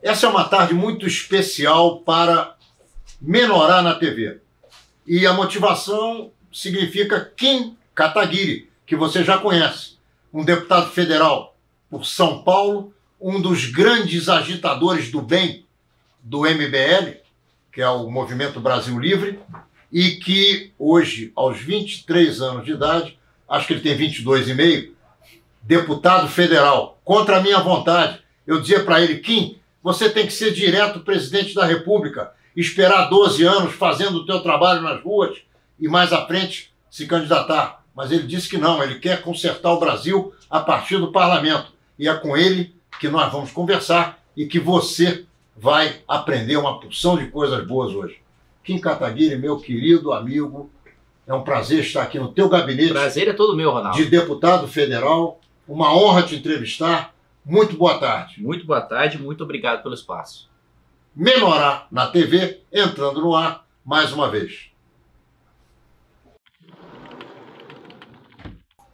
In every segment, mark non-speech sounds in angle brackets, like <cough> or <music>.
Essa é uma tarde muito especial para menorar na TV. E a motivação significa Kim Kataguiri, que você já conhece, um deputado federal por São Paulo, um dos grandes agitadores do bem do MBL, que é o Movimento Brasil Livre, e que hoje, aos 23 anos de idade, acho que ele tem 22 e meio, deputado federal, contra a minha vontade, eu dizia para ele, Kim, você tem que ser direto presidente da República, esperar 12 anos fazendo o teu trabalho nas ruas e mais à frente se candidatar. Mas ele disse que não, ele quer consertar o Brasil a partir do parlamento. E é com ele que nós vamos conversar e que você vai aprender uma porção de coisas boas hoje. Kim Kataguiri, meu querido amigo, é um prazer estar aqui no teu gabinete. Prazer é todo meu, Ronaldo. De deputado federal, uma honra te entrevistar. Muito boa tarde. Muito boa tarde, muito obrigado pelo espaço. Menorá na TV, entrando no ar mais uma vez.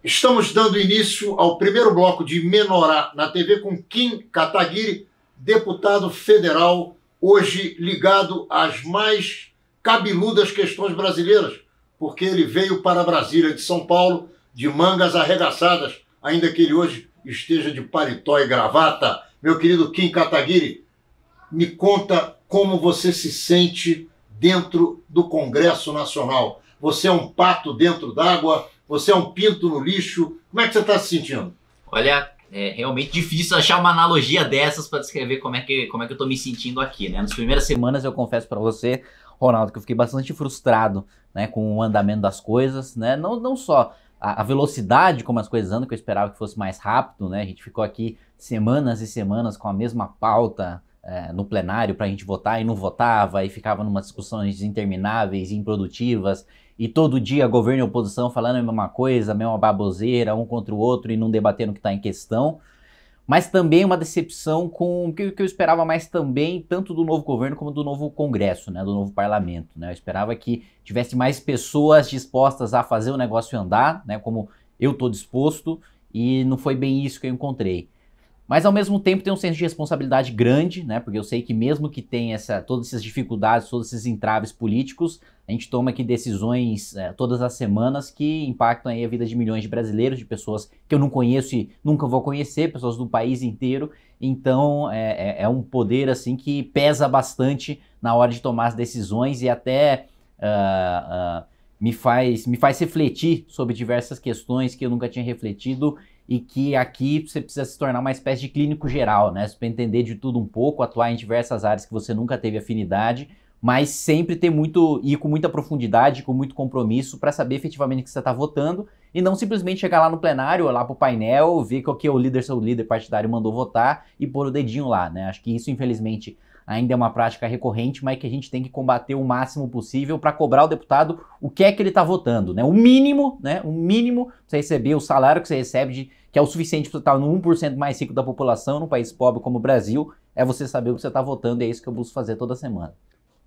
Estamos dando início ao primeiro bloco de Menorá na TV com Kim Kataguiri, deputado federal, hoje ligado às mais cabeludas questões brasileiras, porque ele veio para Brasília de São Paulo de mangas arregaçadas, ainda que ele hoje esteja de paletó e gravata. Meu querido Kim Kataguiri, me conta como você se sente dentro do Congresso Nacional. Você é um pato dentro d'água? Você é um pinto no lixo? Como é que você está se sentindo? Olha, é realmente difícil achar uma analogia dessas para descrever como é que como é que eu estou me sentindo aqui, né? Nas primeiras semanas eu confesso para você, Ronaldo, que eu fiquei bastante frustrado, né, com o andamento das coisas, né? Não não só a, a, velocidade como as coisas andam, que eu esperava que fosse mais rápido, né? A gente ficou aqui semanas e semanas com a mesma pauta é, no plenário para a gente votar e não votava, e ficava numa discussões intermináveis e improdutivas, e todo dia governo e oposição falando a mesma coisa, a mesma baboseira, um contra o outro e não debatendo o que está em questão mas também uma decepção com o que eu esperava mais também, tanto do novo governo como do novo Congresso, né, do novo parlamento. Né? Eu esperava que tivesse mais pessoas dispostas a fazer o negócio andar, né, como eu estou disposto, e não foi bem isso que eu encontrei. Mas ao mesmo tempo tem um senso de responsabilidade grande, né? Porque eu sei que mesmo que tenha essa, todas essas dificuldades, todos esses entraves políticos, a gente toma aqui decisões é, todas as semanas que impactam aí a vida de milhões de brasileiros, de pessoas que eu não conheço e nunca vou conhecer, pessoas do país inteiro. Então é, é, é um poder assim que pesa bastante na hora de tomar as decisões e até uh, uh, me, faz, me faz refletir sobre diversas questões que eu nunca tinha refletido e que aqui você precisa se tornar uma espécie de clínico geral, né? Você entender de tudo um pouco, atuar em diversas áreas que você nunca teve afinidade mas sempre ter muito ir com muita profundidade, com muito compromisso para saber efetivamente o que você está votando e não simplesmente chegar lá no plenário, olhar para o painel, ver o que é o líder, seu é líder partidário mandou votar e pôr o dedinho lá, né? Acho que isso infelizmente ainda é uma prática recorrente, mas que a gente tem que combater o máximo possível para cobrar o deputado o que é que ele está votando, né? O mínimo, né? O mínimo você receber o salário que você recebe de, que é o suficiente para estar no 1% mais rico da população num país pobre como o Brasil, é você saber o que você está votando, e é isso que eu busco fazer toda semana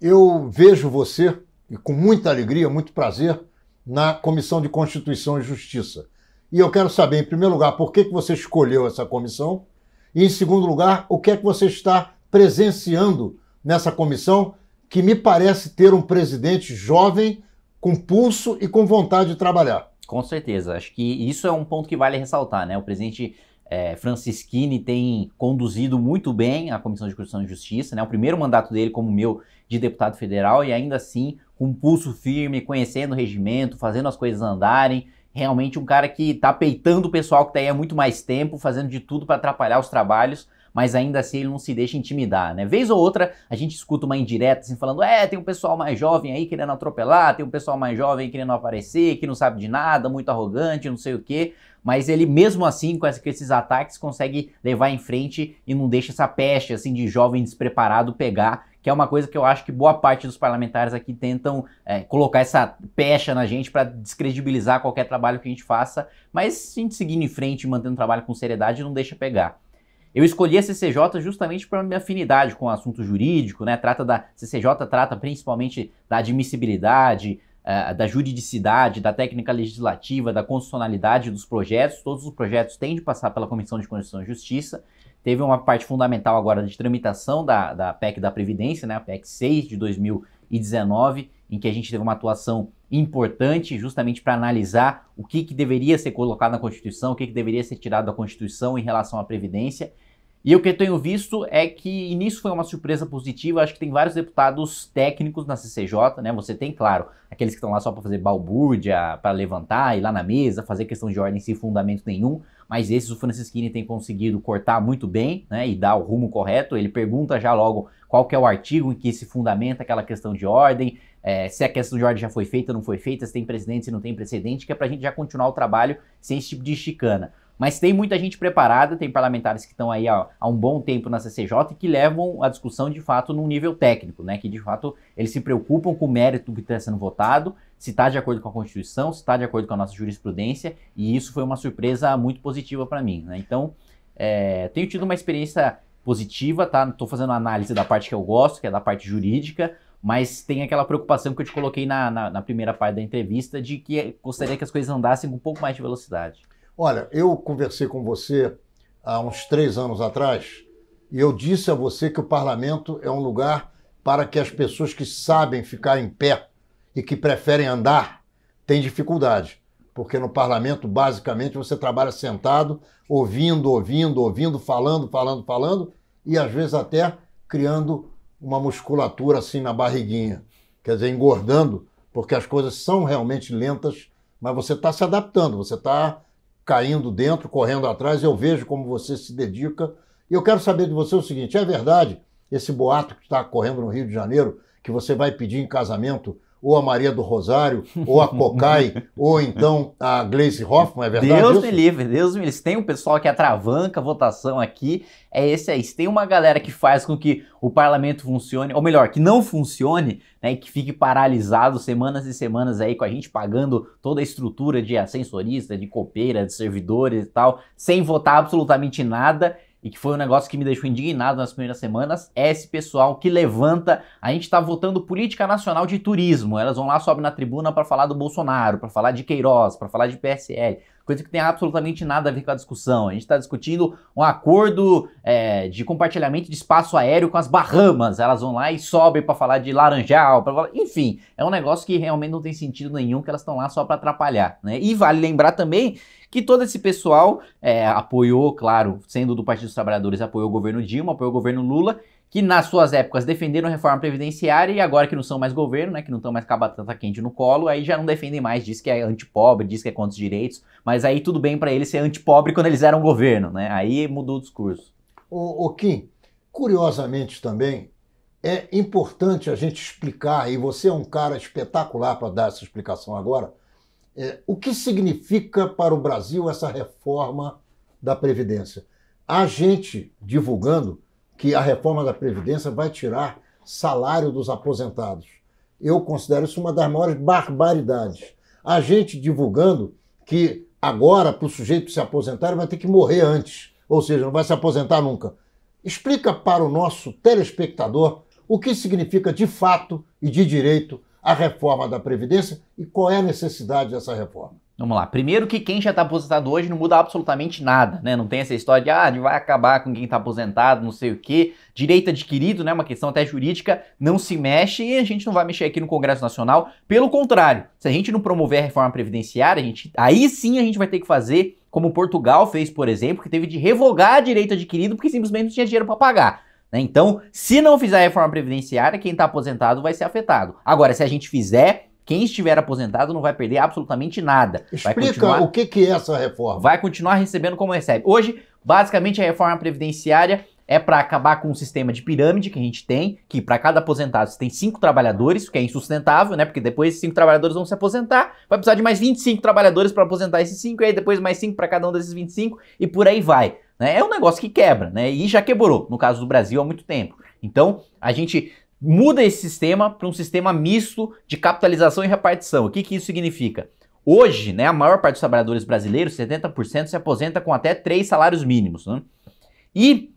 eu vejo você, e com muita alegria, muito prazer, na Comissão de Constituição e Justiça. E eu quero saber, em primeiro lugar, por que, que você escolheu essa comissão, e em segundo lugar, o que é que você está presenciando nessa comissão, que me parece ter um presidente jovem, com pulso e com vontade de trabalhar. Com certeza, acho que isso é um ponto que vale ressaltar, né? O presidente é, Francisquini tem conduzido muito bem a Comissão de Constituição e Justiça, né? O primeiro mandato dele como meu de deputado federal e ainda assim com pulso firme, conhecendo o regimento, fazendo as coisas andarem. Realmente um cara que está peitando o pessoal que está aí há muito mais tempo, fazendo de tudo para atrapalhar os trabalhos mas ainda assim ele não se deixa intimidar, né? Vez ou outra a gente escuta uma indireta assim falando: é, tem um pessoal mais jovem aí querendo atropelar, tem um pessoal mais jovem querendo aparecer, que não sabe de nada, muito arrogante, não sei o quê. Mas ele mesmo assim, com esses ataques, consegue levar em frente e não deixa essa peste assim de jovem despreparado pegar que é uma coisa que eu acho que boa parte dos parlamentares aqui tentam é, colocar essa pecha na gente para descredibilizar qualquer trabalho que a gente faça, mas se a gente seguindo em frente, mantendo o trabalho com seriedade, não deixa pegar. Eu escolhi a CCJ justamente pela minha afinidade com o assunto jurídico, né? Trata da CCJ trata principalmente da admissibilidade, uh, da juridicidade, da técnica legislativa, da constitucionalidade dos projetos. Todos os projetos têm de passar pela Comissão de Constituição e Justiça. Teve uma parte fundamental agora de tramitação da, da PEC da Previdência, né? A PEC 6 de 2019, em que a gente teve uma atuação importante justamente para analisar o que, que deveria ser colocado na Constituição, o que, que deveria ser tirado da Constituição em relação à Previdência. E o que eu tenho visto é que nisso foi uma surpresa positiva. Acho que tem vários deputados técnicos na CCJ, né? Você tem, claro, aqueles que estão lá só para fazer balbúrdia, para levantar, ir lá na mesa, fazer questão de ordem sem fundamento nenhum. Mas esses o Francisquini tem conseguido cortar muito bem, né? E dar o rumo correto. Ele pergunta já logo qual que é o artigo em que se fundamenta aquela questão de ordem, é, se a questão de ordem já foi feita, não foi feita, se tem precedente, se não tem precedente, que é para a gente já continuar o trabalho sem esse tipo de chicana. Mas tem muita gente preparada, tem parlamentares que estão aí há, há, um bom tempo na CCJ e que levam a discussão de fato num nível técnico, né? Que de fato eles se preocupam com o mérito que está sendo votado, se está de acordo com a Constituição, se está de acordo com a nossa jurisprudência, e isso foi uma surpresa muito positiva para mim, né? Então, é, tenho tido uma experiência positiva, tá? Estou fazendo análise da parte que eu gosto, que é da parte jurídica, mas tem aquela preocupação que eu te coloquei na, na, na primeira parte da entrevista de que gostaria que as coisas andassem com um pouco mais de velocidade. Olha, eu conversei com você há uns três anos atrás e eu disse a você que o parlamento é um lugar para que as pessoas que sabem ficar em pé e que preferem andar têm dificuldade. Porque no parlamento, basicamente, você trabalha sentado, ouvindo, ouvindo, ouvindo, falando, falando, falando e às vezes até criando uma musculatura assim na barriguinha. Quer dizer, engordando, porque as coisas são realmente lentas, mas você está se adaptando, você está caindo dentro, correndo atrás, eu vejo como você se dedica. E eu quero saber de você o seguinte: é verdade esse boato que está correndo no Rio de Janeiro, que você vai pedir em casamento ou a Maria do Rosário, ou a Cocai, <laughs> ou então a Gleice Hoffmann, é verdade? Deus isso? me livre, Deus me livre. Tem um pessoal que atravanca a votação aqui, é esse aí. Se tem uma galera que faz com que o parlamento funcione, ou melhor, que não funcione, né, e que fique paralisado semanas e semanas aí com a gente pagando toda a estrutura de ascensorista, de copeira, de servidores e tal, sem votar absolutamente nada, e que foi um negócio que me deixou indignado nas primeiras semanas, é esse pessoal que levanta. A gente está votando política nacional de turismo. Elas vão lá, sobem na tribuna para falar do Bolsonaro, para falar de Queiroz, para falar de PSL coisa que tem absolutamente nada a ver com a discussão. A gente está discutindo um acordo é, de compartilhamento de espaço aéreo com as Bahamas. Elas vão lá e sobem para falar de Laranjal, falar... enfim, é um negócio que realmente não tem sentido nenhum, que elas estão lá só para atrapalhar. Né? E vale lembrar também que todo esse pessoal é, apoiou, claro, sendo do Partido dos Trabalhadores, apoiou o governo Dilma, apoiou o governo Lula que nas suas épocas defenderam reforma previdenciária e agora que não são mais governo, né, que não estão mais batata quente no colo, aí já não defendem mais, diz que é antipobre, diz que é contra os direitos, mas aí tudo bem para eles ser antipobre quando eles eram governo, né? Aí mudou o discurso. O, o Kim, curiosamente também, é importante a gente explicar, e você é um cara espetacular para dar essa explicação agora, é, o que significa para o Brasil essa reforma da Previdência. A gente divulgando que a reforma da Previdência vai tirar salário dos aposentados. Eu considero isso uma das maiores barbaridades. A gente divulgando que agora, para o sujeito se aposentar, vai ter que morrer antes, ou seja, não vai se aposentar nunca. Explica para o nosso telespectador o que significa de fato e de direito a reforma da Previdência e qual é a necessidade dessa reforma. Vamos lá. Primeiro que quem já está aposentado hoje não muda absolutamente nada, né? Não tem essa história de ah, vai acabar com quem está aposentado, não sei o quê. Direito adquirido, né? Uma questão até jurídica, não se mexe e a gente não vai mexer aqui no Congresso Nacional. Pelo contrário, se a gente não promover a reforma previdenciária, a gente, aí sim a gente vai ter que fazer como Portugal fez, por exemplo, que teve de revogar direito adquirido porque simplesmente não tinha dinheiro para pagar. Né? Então, se não fizer a reforma previdenciária, quem está aposentado vai ser afetado. Agora, se a gente fizer, quem estiver aposentado não vai perder absolutamente nada. Explica o que, que é essa reforma. Vai continuar recebendo como recebe. Hoje, basicamente, a reforma previdenciária é para acabar com o sistema de pirâmide que a gente tem, que para cada aposentado você tem cinco trabalhadores, o que é insustentável, né? Porque depois esses cinco trabalhadores vão se aposentar, vai precisar de mais 25 trabalhadores para aposentar esses cinco, e aí depois mais cinco para cada um desses 25 e por aí vai. Né? É um negócio que quebra, né? E já quebrou, no caso do Brasil, há muito tempo. Então, a gente muda esse sistema para um sistema misto de capitalização e repartição. O que, que isso significa? Hoje, né, a maior parte dos trabalhadores brasileiros, 70%, se aposenta com até três salários mínimos. Né? E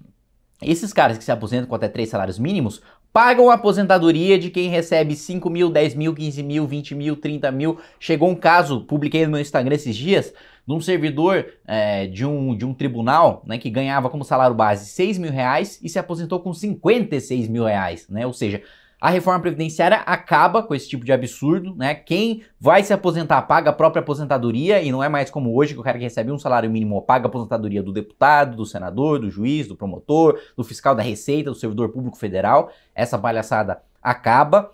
esses caras que se aposentam com até três salários mínimos pagam a aposentadoria de quem recebe 5 mil, 10 mil, 15 mil, 20 mil, 30 mil. Chegou um caso, publiquei no meu Instagram esses dias, de um servidor é, de, um, de um tribunal né, que ganhava como salário base 6 mil reais e se aposentou com 56 mil reais, né? Ou seja, a reforma previdenciária acaba com esse tipo de absurdo, né? Quem vai se aposentar paga a própria aposentadoria e não é mais como hoje que o cara que recebe um salário mínimo paga a aposentadoria do deputado, do senador, do juiz, do promotor, do fiscal da Receita, do servidor público federal. Essa palhaçada acaba.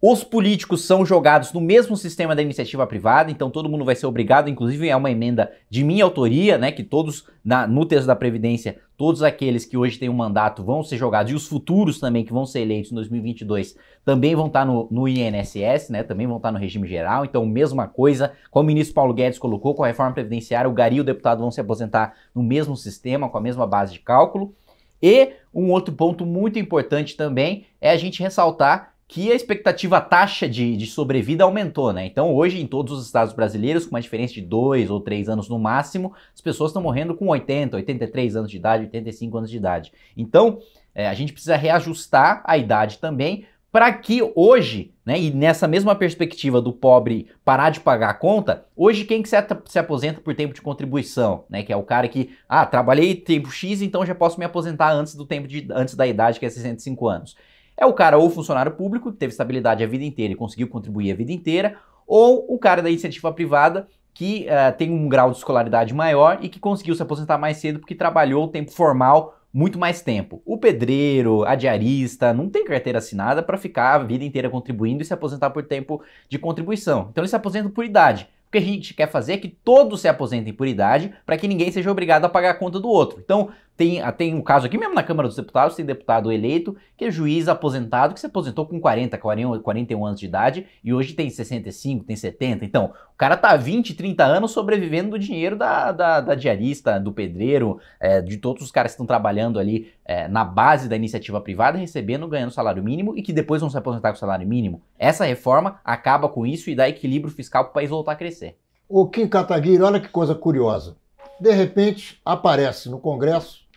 Os políticos são jogados no mesmo sistema da iniciativa privada, então todo mundo vai ser obrigado, inclusive é uma emenda de minha autoria, né? Que todos, na, no texto da Previdência, todos aqueles que hoje têm um mandato vão ser jogados, e os futuros também que vão ser eleitos em 2022 também vão estar no, no INSS, né? Também vão estar no regime geral, então mesma coisa, como o ministro Paulo Guedes colocou, com a reforma previdenciária, o Gari e o deputado vão se aposentar no mesmo sistema, com a mesma base de cálculo. E um outro ponto muito importante também é a gente ressaltar que a expectativa a taxa de, de, sobrevida aumentou, né? Então hoje em todos os estados brasileiros, com uma diferença de dois ou três anos no máximo, as pessoas estão morrendo com 80, 83 anos de idade, 85 anos de idade. Então é, a gente precisa reajustar a idade também para que hoje, né, e nessa mesma perspectiva do pobre parar de pagar a conta, hoje quem que se aposenta por tempo de contribuição, né, que é o cara que, ah, trabalhei tempo X, então já posso me aposentar antes do tempo de, antes da idade, que é 65 anos. É o cara ou funcionário público, que teve estabilidade a vida inteira e conseguiu contribuir a vida inteira, ou o cara da iniciativa privada, que uh, tem um grau de escolaridade maior e que conseguiu se aposentar mais cedo porque trabalhou o tempo formal muito mais tempo. O pedreiro, a diarista, não tem carteira assinada para ficar a vida inteira contribuindo e se aposentar por tempo de contribuição. Então eles se aposentam por idade. O que a gente quer fazer é que todos se aposentem por idade para que ninguém seja obrigado a pagar a conta do outro. Então, tem, ah, tem um caso aqui mesmo na Câmara dos Deputados, tem deputado eleito que é juiz aposentado, que se aposentou com 40, 40 41 anos de idade e hoje tem 65, tem 70. Então, o cara tá 20, 30 anos sobrevivendo do dinheiro da, da, da diarista, do pedreiro, é, de todos os caras que estão trabalhando ali é, na base da iniciativa privada, recebendo, ganhando salário mínimo e que depois vão se aposentar com salário mínimo. Essa reforma acaba com isso e dá equilíbrio fiscal para o país voltar a crescer. O Kim Kataguiri, olha que coisa curiosa. De repente, aparece no Congresso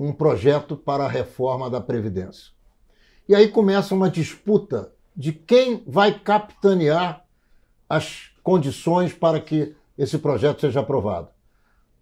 um projeto para a reforma da Previdência. E aí começa uma disputa de quem vai capitanear as condições para que esse projeto seja aprovado.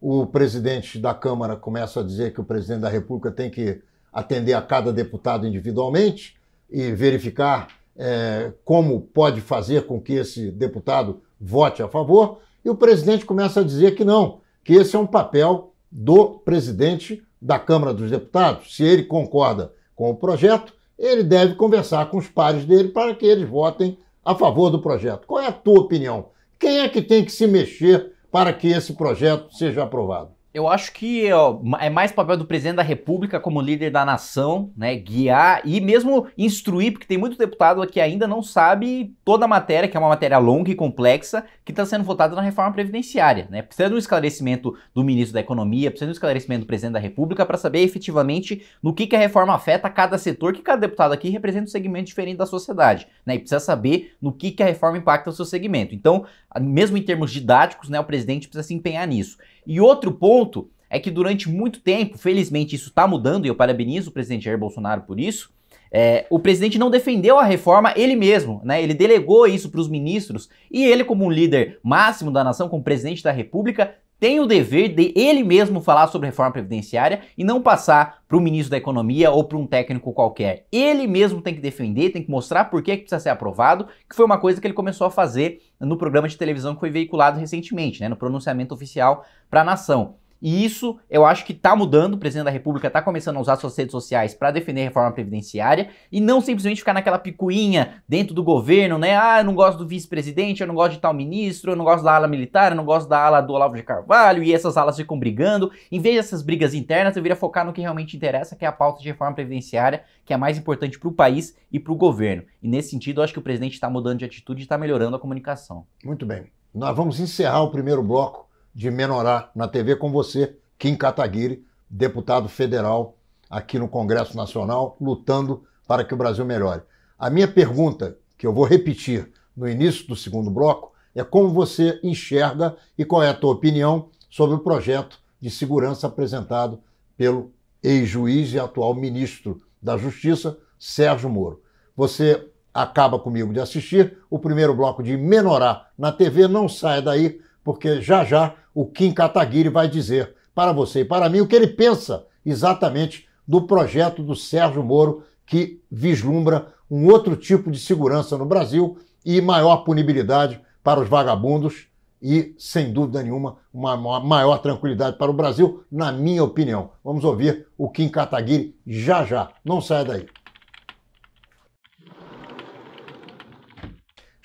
O presidente da Câmara começa a dizer que o presidente da República tem que atender a cada deputado individualmente e verificar é, como pode fazer com que esse deputado vote a favor, e o presidente começa a dizer que não, que esse é um papel do presidente da Câmara dos Deputados, se ele concorda com o projeto, ele deve conversar com os pares dele para que eles votem a favor do projeto. Qual é a tua opinião? Quem é que tem que se mexer para que esse projeto seja aprovado? Eu acho que ó, é mais papel do presidente da República como líder da nação, né, guiar e mesmo instruir, porque tem muito deputado que ainda não sabe toda a matéria, que é uma matéria longa e complexa, que está sendo votada na reforma previdenciária, né? Precisa de um esclarecimento do ministro da Economia, precisa de um esclarecimento do presidente da República para saber efetivamente no que, que a reforma afeta cada setor, que cada deputado aqui representa um segmento diferente da sociedade, né? E precisa saber no que, que a reforma impacta o seu segmento. Então, mesmo em termos didáticos, né, o presidente precisa se empenhar nisso. E outro ponto é que durante muito tempo, felizmente isso está mudando, e eu parabenizo o presidente Jair Bolsonaro por isso, é, o presidente não defendeu a reforma ele mesmo, né? Ele delegou isso para os ministros e ele, como líder máximo da nação, como presidente da República, tem o dever de ele mesmo falar sobre reforma previdenciária e não passar para o ministro da Economia ou para um técnico qualquer. Ele mesmo tem que defender, tem que mostrar por que precisa ser aprovado, que foi uma coisa que ele começou a fazer no programa de televisão que foi veiculado recentemente, né, no pronunciamento oficial para a nação. E isso eu acho que está mudando. O presidente da República está começando a usar suas redes sociais para defender a reforma previdenciária e não simplesmente ficar naquela picuinha dentro do governo, né? Ah, eu não gosto do vice-presidente, eu não gosto de tal ministro, eu não gosto da ala militar, eu não gosto da ala do Olavo de Carvalho e essas alas ficam brigando. Em vez dessas brigas internas, eu viria focar no que realmente interessa, que é a pauta de reforma previdenciária, que é a mais importante para o país e para o governo. E nesse sentido, eu acho que o presidente está mudando de atitude e está melhorando a comunicação. Muito bem. Nós vamos encerrar o primeiro bloco de Menorá na TV com você, Kim Kataguiri, deputado federal aqui no Congresso Nacional, lutando para que o Brasil melhore. A minha pergunta, que eu vou repetir no início do segundo bloco, é como você enxerga e qual é a tua opinião sobre o projeto de segurança apresentado pelo ex-juiz e atual ministro da Justiça, Sérgio Moro. Você acaba comigo de assistir o primeiro bloco de Menorá na TV, não sai daí porque já já o Kim Kataguiri vai dizer para você e para mim o que ele pensa exatamente do projeto do Sérgio Moro que vislumbra um outro tipo de segurança no Brasil e maior punibilidade para os vagabundos e, sem dúvida nenhuma, uma maior tranquilidade para o Brasil, na minha opinião. Vamos ouvir o Kim Kataguiri já já. Não saia daí.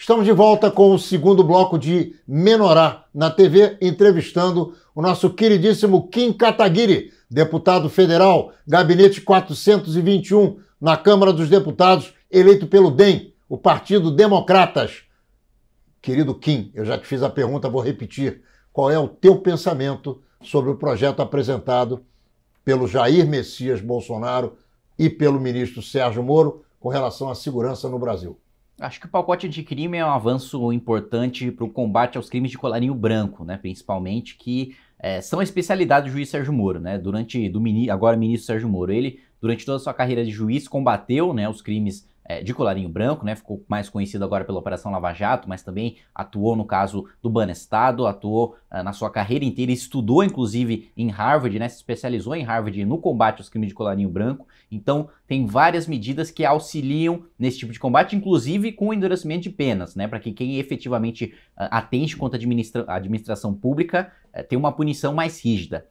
Estamos de volta com o segundo bloco de Menorá na TV, entrevistando o nosso queridíssimo Kim Kataguiri, deputado federal, gabinete 421 na Câmara dos Deputados, eleito pelo DEM, o Partido Democratas. Querido Kim, eu já te fiz a pergunta, vou repetir. Qual é o teu pensamento sobre o projeto apresentado pelo Jair Messias Bolsonaro e pelo ministro Sérgio Moro com relação à segurança no Brasil? Acho que o pacote anticrime é um avanço importante para o combate aos crimes de colarinho branco, né? Principalmente que é, são a especialidade do juiz Sérgio Moro, né? Durante do mini, agora ministro Sérgio Moro, ele durante toda a sua carreira de juiz combateu, né, os crimes é, de colarinho branco, né? Ficou mais conhecido agora pela Operação Lava Jato, mas também atuou no caso do Banestado, atuou ah, na sua carreira inteira, estudou inclusive em Harvard, né? Se especializou em Harvard no combate aos crimes de colarinho branco. Então, tem várias medidas que auxiliam nesse tipo de combate, inclusive com endurecimento de penas, né? Para que quem efetivamente ah, atende contra a administra administração pública eh, tenha uma punição mais rígida.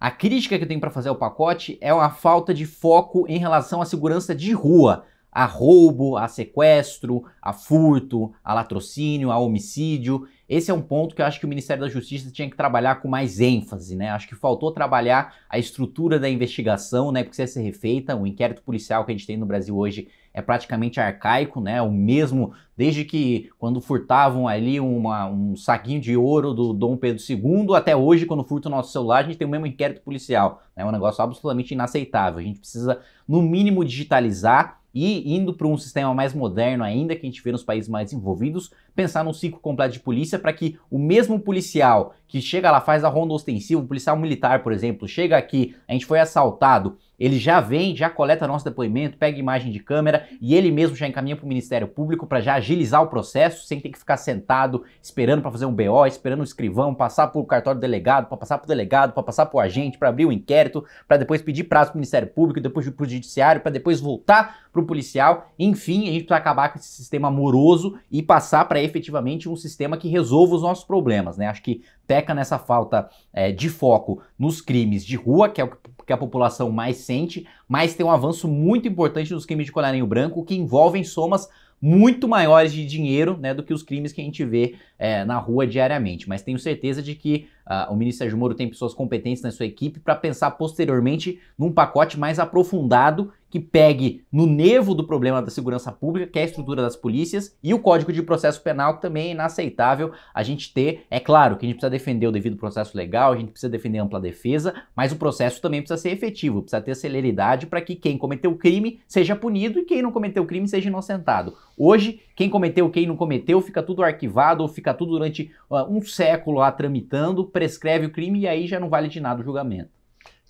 A crítica que eu tenho para fazer ao pacote é uma falta de foco em relação à segurança de rua a roubo, a sequestro, a furto, a latrocínio, a homicídio. Esse é um ponto que eu acho que o Ministério da Justiça tinha que trabalhar com mais ênfase, né? Acho que faltou trabalhar a estrutura da investigação, né? Precisa ser refeita. O inquérito policial que a gente tem no Brasil hoje é praticamente arcaico, né? O mesmo desde que quando furtavam ali uma, um saquinho de ouro do Dom Pedro II até hoje, quando furta o nosso celular, a gente tem o mesmo inquérito policial. Né? É né? um negócio absolutamente inaceitável. A gente precisa, no mínimo, digitalizar e indo para um sistema mais moderno ainda, que a gente vê nos países mais desenvolvidos, pensar num ciclo completo de polícia para que o mesmo policial que chega lá, faz a ronda ostensiva, um policial militar, por exemplo, chega aqui, a gente foi assaltado, ele já vem, já coleta nosso depoimento, pega imagem de câmera e ele mesmo já encaminha para o Ministério Público para já agilizar o processo sem ter que ficar sentado esperando para fazer um BO, esperando o escrivão passar por cartório do delegado, para passar para o delegado, para passar para o agente, para abrir o um inquérito, para depois pedir prazo para o Ministério Público, depois para o Judiciário, para depois voltar para o policial. Enfim, a gente precisa acabar com esse sistema moroso e passar para efetivamente um sistema que resolva os nossos problemas, né? Acho que peca nessa falta é, de foco nos crimes de rua, que é o que que a população mais sente, mas tem um avanço muito importante nos crimes de colarinho branco que envolvem somas muito maiores de dinheiro né, do que os crimes que a gente vê é, na rua diariamente, mas tenho certeza de que uh, o ministro Sérgio Moro tem pessoas competentes na sua equipe para pensar posteriormente num pacote mais aprofundado que pegue no nervo do problema da segurança pública, que é a estrutura das polícias, e o Código de Processo Penal, que também é inaceitável a gente ter. É claro que a gente precisa defender o devido processo legal, a gente precisa defender a ampla defesa, mas o processo também precisa ser efetivo, precisa ter celeridade para que quem cometeu o crime seja punido e quem não cometeu o crime seja inocentado. Hoje, quem cometeu, quem não cometeu, fica tudo arquivado ou fica fica tudo durante uh, um século lá tramitando, prescreve o crime e aí já não vale de nada o julgamento.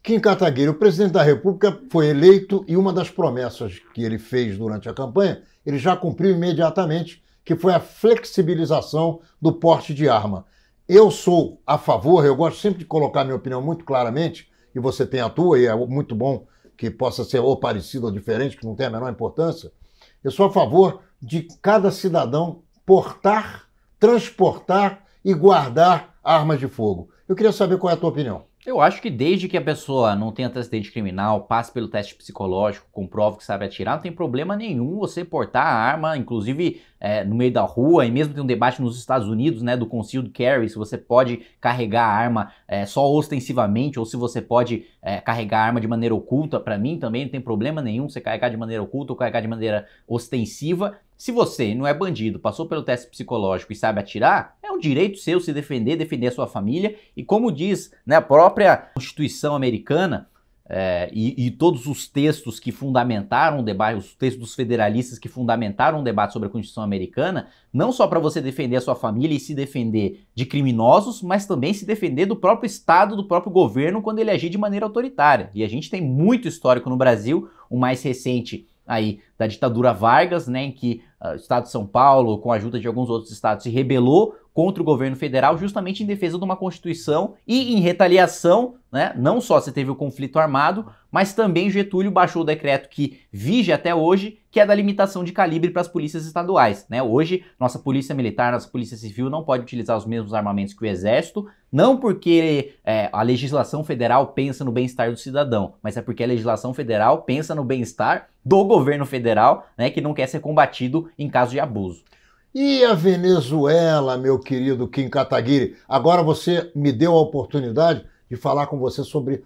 Kim Kataguiri, o presidente da República foi eleito e uma das promessas que ele fez durante a campanha, ele já cumpriu imediatamente, que foi a flexibilização do porte de arma. Eu sou a favor, eu gosto sempre de colocar minha opinião muito claramente, e você tem a tua, e é muito bom que possa ser ou parecido ou diferente, que não tem a menor importância. Eu sou a favor de cada cidadão portar transportar e guardar armas de fogo. Eu queria saber qual é a tua opinião. Eu acho que desde que a pessoa não tenha antecedente criminal, passe pelo teste psicológico, comprove que sabe atirar, não tem problema nenhum você portar a arma, inclusive é, no meio da rua, e mesmo tem um debate nos Estados Unidos, né, do concealed carry, se você pode carregar a arma é, só ostensivamente, ou se você pode é, carregar a arma de maneira oculta, para mim também não tem problema nenhum você carregar de maneira oculta ou carregar de maneira ostensiva, se você não é bandido, passou pelo teste psicológico e sabe atirar, é um direito seu se defender, defender a sua família. E como diz né, a própria Constituição americana é, e, e, todos os textos que fundamentaram o debate, os textos dos federalistas que fundamentaram o debate sobre a Constituição americana, não só para você defender a sua família e se defender de criminosos, mas também se defender do próprio Estado, do próprio governo quando ele agir de maneira autoritária. E a gente tem muito histórico no Brasil, o mais recente aí da ditadura Vargas, né, em que uh, o Estado de São Paulo, com a ajuda de alguns outros estados, se rebelou contra o governo federal, justamente em defesa de uma Constituição e em retaliação, né, não só se teve o conflito armado, mas também Getúlio baixou o decreto que vige até hoje, que é da limitação de calibre para as polícias estaduais. Né? Hoje, nossa polícia militar, nossa polícia civil não pode utilizar os mesmos armamentos que o exército, não porque é, a legislação federal pensa no bem-estar do cidadão, mas é porque a legislação federal pensa no bem-estar do governo federal federal, né, que não quer ser combatido em caso de abuso. E a Venezuela, meu querido Kim Kataguiri? Agora você me deu a oportunidade de falar com você sobre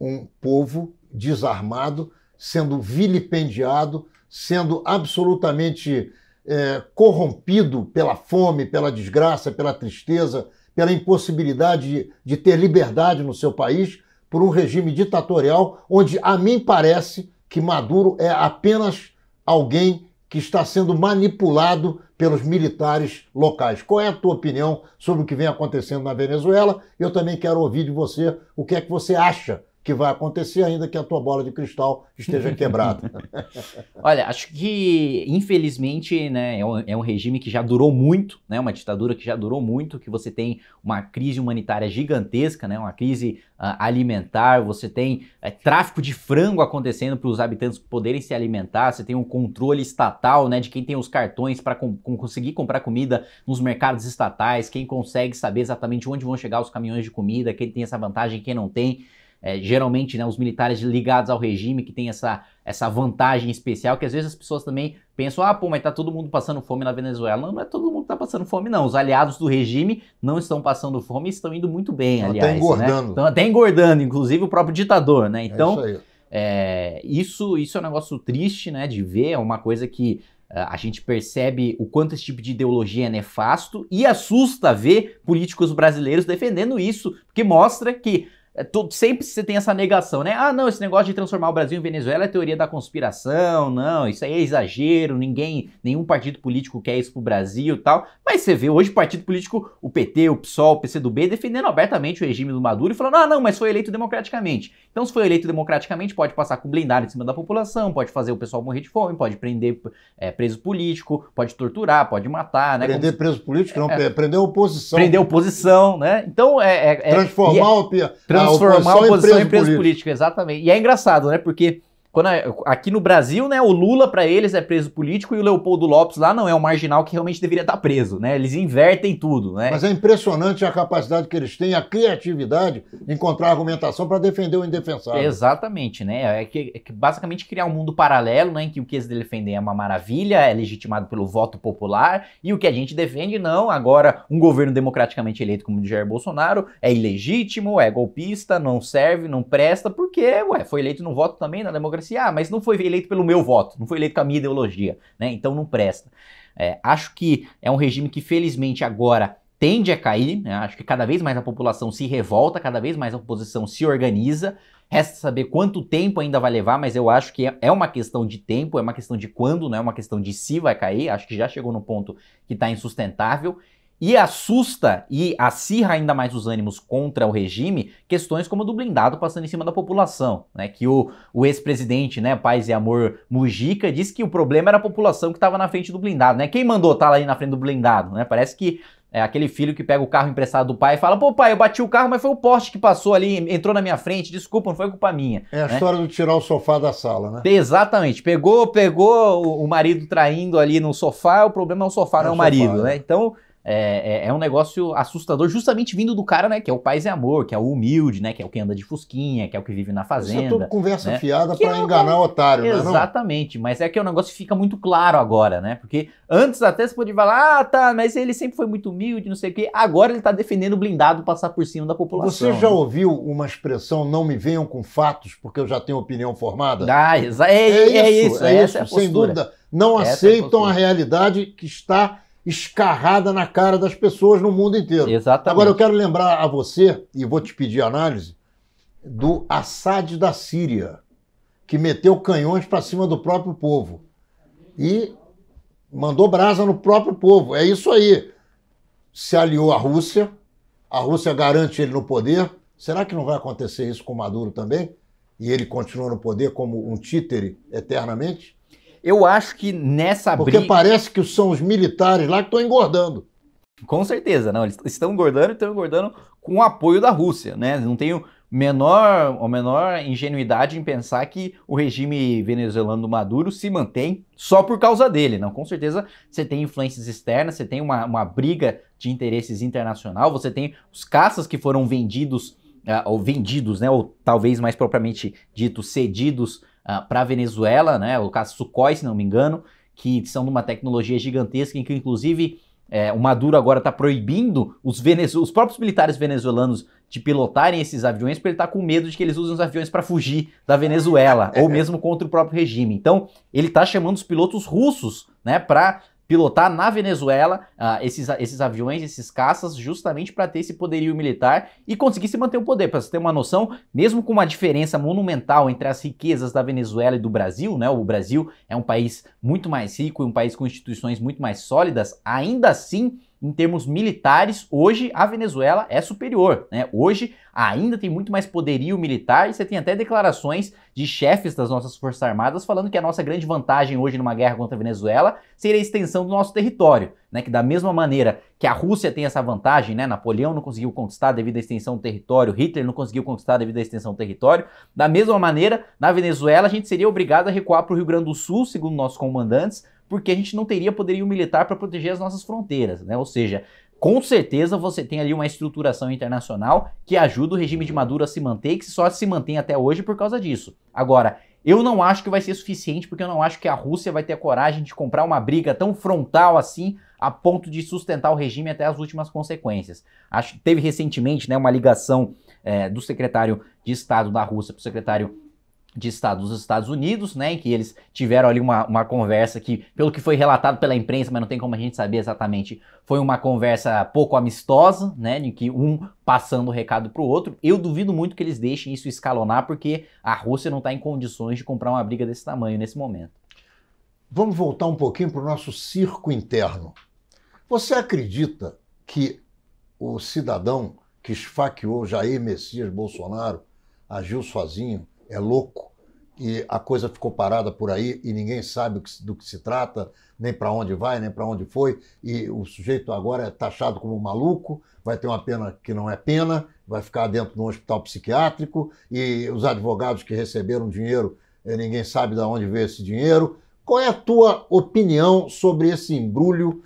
um povo desarmado, sendo vilipendiado, sendo absolutamente é, corrompido pela fome, pela desgraça, pela tristeza, pela impossibilidade de, de ter liberdade no seu país por um regime ditatorial onde a mim parece que Maduro é apenas alguém que está sendo manipulado pelos militares locais. Qual é a tua opinião sobre o que vem acontecendo na Venezuela? Eu também quero ouvir de você o que é que você acha que vai acontecer ainda que a tua bola de cristal esteja quebrada. <laughs> Olha, acho que infelizmente né, é um, é, um, regime que já durou muito, né, uma ditadura que já durou muito, que você tem uma crise humanitária gigantesca, né, uma crise uh, alimentar, você tem eh, tráfico de frango acontecendo para os habitantes poderem se alimentar, você tem um controle estatal né, de quem tem os cartões para com, com conseguir comprar comida nos mercados estatais, quem consegue saber exatamente onde vão chegar os caminhões de comida, quem tem essa vantagem, quem não tem é, geralmente né, os militares ligados ao regime que tem essa, essa vantagem especial, que às vezes as pessoas também pensam, ah, pô, mas tá todo mundo passando fome na Venezuela. Não, não é todo mundo que tá passando fome, não. Os aliados do regime não estão passando fome e estão indo muito bem, aliás. Estão né? engordando. Né? Estão até engordando, inclusive o próprio ditador, né? Então, é isso, então, é, isso, isso é um negócio triste, né, de ver, é uma coisa que é, a gente percebe o quanto esse tipo de ideologia é nefasto e assusta ver políticos brasileiros defendendo isso, porque mostra que é, tudo, sempre você tem essa negação, né? Ah, não, esse negócio de transformar o Brasil em Venezuela é teoria da conspiração, não, isso aí é exagero, ninguém, nenhum partido político quer isso pro Brasil e tal. Mas você vê hoje partido político, o PT, o PSOL, o PCdoB, defendendo abertamente o regime do Maduro e falando, ah, não, mas foi eleito democraticamente. Então, se foi eleito democraticamente, pode passar com blindado em cima da população, pode fazer o pessoal morrer de fome, pode prender é, preso político, pode torturar, pode matar, né? Prender Como... preso político, não, é, prender oposição. Prender oposição, né? Então, é... é, é Transformar é, o... Trans transformar oposição, oposição, em, empresa política. Exatamente. E é engraçado, né? Porque quando a, é, aqui no Brasil, né, o Lula para eles é preso político e o Leopoldo Lopes lá não é um marginal que realmente deveria estar tá preso, né? Eles invertem tudo, né? Mas é impressionante a capacidade que eles têm, a criatividade, encontrar argumentação para defender o indefensável. Exatamente, né? É que, é que, basicamente criar um mundo paralelo, né, em que o que eles defendem é uma maravilha, é legitimado pelo voto popular e o que a gente defende não. Agora, um governo democraticamente eleito como o de Jair Bolsonaro é ilegítimo, é golpista, não serve, não presta, porque, ué, foi eleito no voto também na democracia democracia. Ah, mas não foi eleito pelo meu voto, não foi eleito com a minha ideologia, né? Então não presta. É, acho que é um regime que, felizmente, agora tende a cair. Né? Acho que cada vez mais a população se revolta, cada vez mais a oposição se organiza. Resta saber quanto tempo ainda vai levar, mas eu acho que é, é uma questão de tempo, é uma questão de quando, não né? é uma questão de se vai cair. Acho que já chegou no ponto que está insustentável. E assusta e acirra ainda mais os ânimos contra o regime questões como a do blindado passando em cima da população, né? Que o, o ex-presidente, né, Paz e Amor Mujica, disse que o problema era a população que estava na frente do blindado, né? Quem mandou estar tá lá ali na frente do blindado, né? Parece que é aquele filho que pega o carro emprestado do pai e fala: pô, pai, eu bati o carro, mas foi o poste que passou ali, entrou na minha frente, desculpa, não foi culpa minha. É a né? história do tirar o sofá da sala, né? Exatamente. Pegou, pegou o marido traindo ali no sofá, o problema é o sofá, é não é o é marido, né? É. Então é, é, é, um negócio assustador, justamente vindo do cara, né? Que é o paz e amor, que é o humilde, né? Que é o que anda de fusquinha, que é o que vive na fazenda. Isso é tudo conversa né? fiada para é enganar o otário, né? Exatamente, mas é que o negócio fica muito claro agora, né? Porque antes até você podia falar, ah, tá, mas ele sempre foi muito humilde, não sei o quê. Agora ele tá defendendo o blindado passar por cima da população. Você já né? ouviu uma expressão, não me venham com fatos, porque eu já tenho opinião formada? Ah, é, é, é, isso, é isso, é, é Sem dúvida, não essa aceitam a, a realidade que está escarrada na cara das pessoas no mundo inteiro. Exatamente. Agora eu quero lembrar a você, e vou te pedir análise, do Assad da Síria, que meteu canhões para cima do próprio povo. E mandou brasa no próprio povo. É isso aí. Se aliou à Rússia, a Rússia garante ele no poder. Será que não vai acontecer isso com Maduro também? E ele continua no poder como um títere eternamente? eu acho que nessa briga. Porque parece que são os militares lá que estão engordando. Com certeza, não. Eles estão engordando e estão engordando com o apoio da Rússia, né? Não tenho menor, a menor ingenuidade em pensar que o regime venezuelano do Maduro se mantém só por causa dele. Não, com certeza você tem influências externas, você tem uma, uma briga de interesses internacional, você tem os caças que foram vendidos, uh, ou vendidos, né? Ou talvez mais propriamente dito, cedidos uh, ah, para a Venezuela, né? O caso Sukhoi, se não me engano, que são de uma tecnologia gigantesca em que, inclusive, é, o Maduro agora está proibindo os, os, próprios militares venezuelanos de pilotarem esses aviões, porque ele está com medo de que eles usem os aviões para fugir da Venezuela, <laughs> ou mesmo contra o próprio regime. Então, ele está chamando os pilotos russos né, para pilotar na Venezuela uh, esses, esses aviões, esses caças, justamente para ter esse poderio militar e conseguir se manter o poder. Para você ter uma noção, mesmo com uma diferença monumental entre as riquezas da Venezuela e do Brasil, né? O Brasil é um país muito mais rico e um país com instituições muito mais sólidas, ainda assim em termos militares, hoje a Venezuela é superior. Né? Hoje ainda tem muito mais poderio militar e você tem até declarações de chefes das nossas Forças Armadas falando que a nossa grande vantagem hoje numa guerra contra a Venezuela seria a extensão do nosso território. Né? Que da mesma maneira que a Rússia tem essa vantagem, né? Napoleão não conseguiu conquistar devido à extensão do território, Hitler não conseguiu conquistar devido à extensão do território. Da mesma maneira, na Venezuela a gente seria obrigado a recuar para o Rio Grande do Sul, segundo nossos comandantes porque a gente não teria poderio militar para proteger as nossas fronteiras, né? Ou seja, com certeza você tem ali uma estruturação internacional que ajuda o regime de Maduro a se manter e que só se mantém até hoje por causa disso. Agora, eu não acho que vai ser suficiente, porque eu não acho que a Rússia vai ter a coragem de comprar uma briga tão frontal assim, a ponto de sustentar o regime até as últimas consequências. Acho, que teve recentemente né, uma ligação é, do secretário de Estado da Rússia para o secretário de Estado dos Estados Unidos, né, que eles tiveram ali uma, uma conversa que, pelo que foi relatado pela imprensa, mas não tem como a gente saber exatamente, foi uma conversa pouco amistosa, né, em que um passando o recado para o outro. Eu duvido muito que eles deixem isso escalonar, porque a Rússia não está em condições de comprar uma briga desse tamanho nesse momento. Vamos voltar um pouquinho para o nosso circo interno. Você acredita que o cidadão que esfaqueou Jair Messias Bolsonaro agiu sozinho? é louco e a coisa ficou parada por aí e ninguém sabe do que se trata, nem para onde vai, nem para onde foi, e o sujeito agora é taxado como maluco, vai ter uma pena que não é pena, vai ficar dentro de um hospital psiquiátrico e os advogados que receberam dinheiro, eh, ninguém sabe de onde veio esse dinheiro. Qual é a tua opinião sobre esse embrulho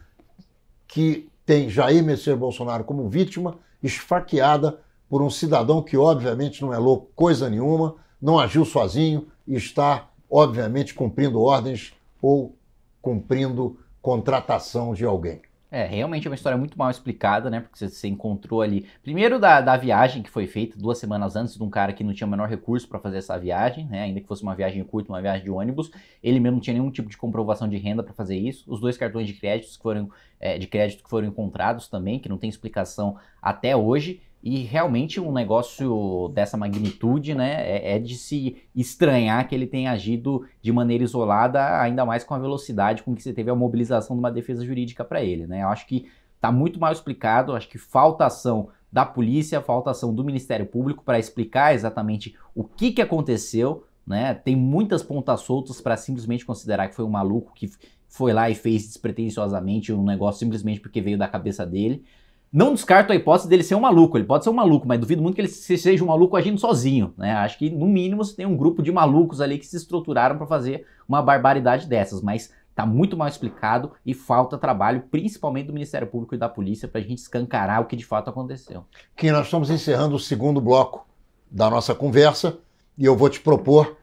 que tem Jair Messias Bolsonaro como vítima, esfaqueada por um cidadão que obviamente não é louco coisa nenhuma? não agiu sozinho e está, obviamente, cumprindo ordens ou cumprindo contratação de alguém. É, realmente é uma história muito mal explicada, né? Porque você encontrou ali, primeiro da, da viagem que foi feita duas semanas antes de um cara que não tinha o menor recurso para fazer essa viagem, né? Ainda que fosse uma viagem curta, uma viagem de ônibus, ele mesmo não tinha nenhum tipo de comprovação de renda para fazer isso. Os dois cartões de crédito que foram é, de crédito que foram encontrados também, que não tem explicação até hoje. E realmente um negócio dessa magnitude, né, é, é, de se estranhar que ele tenha agido de maneira isolada, ainda mais com a velocidade com que você teve a mobilização de uma defesa jurídica para ele, né? Eu acho que está muito mal explicado, acho que falta ação da polícia, falta ação do Ministério Público para explicar exatamente o que, que aconteceu, né? Tem muitas pontas soltas para simplesmente considerar que foi um maluco que foi lá e fez despretensiosamente um negócio simplesmente porque veio da cabeça dele. Não descarto a hipótese dele ser um maluco. Ele pode ser um maluco, mas duvido muito que ele seja um maluco agindo sozinho, né? Acho que no mínimo você tem um grupo de malucos ali que se estruturaram para fazer uma barbaridade dessas, mas tá muito mal explicado e falta trabalho, principalmente do Ministério Público e da polícia, para a gente escancarar o que de fato aconteceu. Que nós estamos encerrando o segundo bloco da nossa conversa e eu vou te propor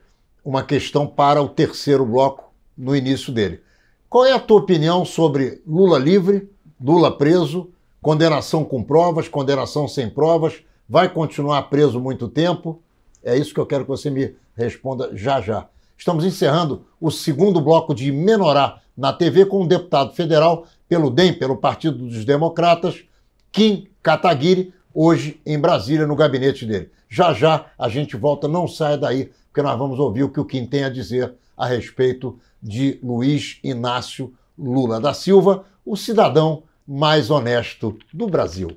uma questão para o terceiro bloco no início dele. Qual é a tua opinião sobre Lula livre, Lula preso? Condenação com provas, condenação sem provas, vai continuar preso muito tempo? É isso que eu quero que você me responda já já. Estamos encerrando o segundo bloco de Menorá na TV com um deputado federal pelo DEM, pelo Partido dos Democratas, Kim Kataguiri, hoje em Brasília, no gabinete dele. Já já a gente volta, não saia daí, porque nós vamos ouvir o que o Kim tem a dizer a respeito de Luiz Inácio Lula da Silva, o cidadão mais honesto do Brasil.